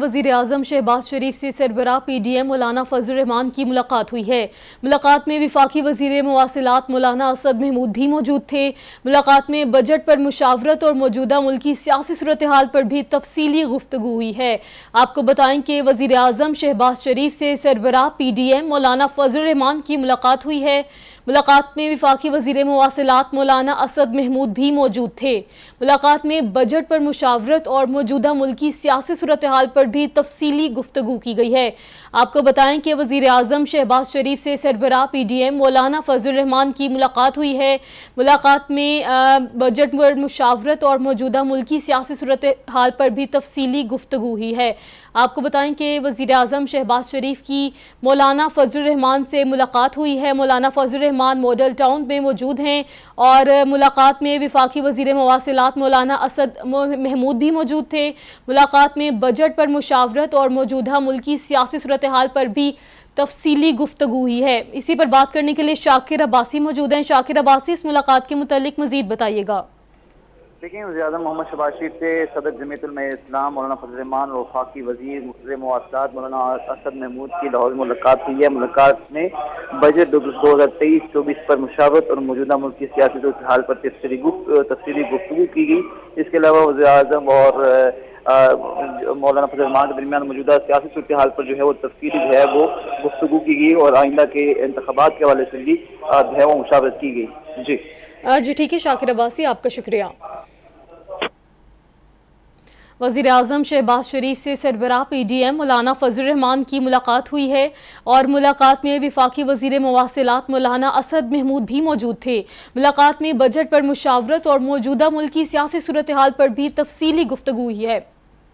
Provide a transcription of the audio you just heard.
वजीर अजम शहबाज शरीफ से सरबरा पी डी एम मौलाना फजलरहमान की मुलाकात हुई है मुलाकात में विफाकी वजीर मवासिलत मौलाना असद महमूद भी मौजूद थे मुलाकात में बजट पर मुशावरत और मौजूदा मुल्की सियासी सूरत हाल पर भी तफसली गुफ्तु हुई है आपको बताएं कि वजीर अजम शहबाज शरीफ से सरबरा पी डी एम मौलाना फजलरहमान की मुलाकात हुई है मुलाकात में विफाकी वजीर मवासिलत मौलाना असद महमूद भी मौजूद थे मुलाकात में बजट पर मुशावरत और मौजूदा मुल्की सियासी सूरत हाल पर भी तफसीली गुफ्तु की गई है आपको बताएं कि वजीर अजम शहबाज शरीफ से सरबरा पी डी एम मौलाना फजलरहमान की मुलाकात हुई है मुलाकात में बजट पर मुशावरत और मौजूदा मुल्की सियासी सूरत हाल पर भी तफसली गुफ्तु हुई है आपको बताएं कि वजीर अजम शहबाज शरीफ की मौलाना फजलरहमान से मुलाकात हुई है मौलाना फजलरहमान मॉडल टाउन में मौजूद हैं और मुलाकात में विफाकी वजी मवासिलत मौलाना असद महमूद भी मौजूद थे मुलाकात में बजट पर मुशावरत और मौजूदा मुल्की सियासी सूरत हाल पर भी तफसीली गुफ्तु हुई है इसी पर बात करने के लिए शाकिर अब्बासी मौजूद हैं शाकिर अब्बासी इस मुलाकात के मुतलिक मजीद बताइएगा देखिए वजी अजम मोहम्मद शबाशीर से सदर जमीतुल इस्लाम मौलाना फजलमान और खाकी वजीर मुख्तर मवासलात मौलाना असद महमूद की लाहौर मुलाकात हुई है मुलाकात में बजट दो हज़ार तेईस चौबीस पर मुशावत और मौजूदा मुल्क की सियासी सूरत हाल पर तफसली गुफ्तु की गई इसके अलावा वजी अजम और मौलाना फजल रमान के दरमियान मौजूदा सियासी सूरत हाल पर जो है वो तफसीली जो है वो गुफ्तु की गई और आइंदा के इंतबात के हवाले से भी जो है वो मुशावरत की गई जी जी ठीक है शाकिर अब्बासी आपका शुक्रिया वजीर अजम शहबाज शरीफ से सरबरा पी डी एम मौलाना फजलरहमान की मुलाकात हुई है और मुलाकात में विफाकी वजीर मवासिलत मौलाना असद महमूद भी मौजूद थे मुलाकात में बजट पर मुशावरत और मौजूदा मुल्की सियासी सूरत हाल पर भी तफसली गुफ्तु हुई है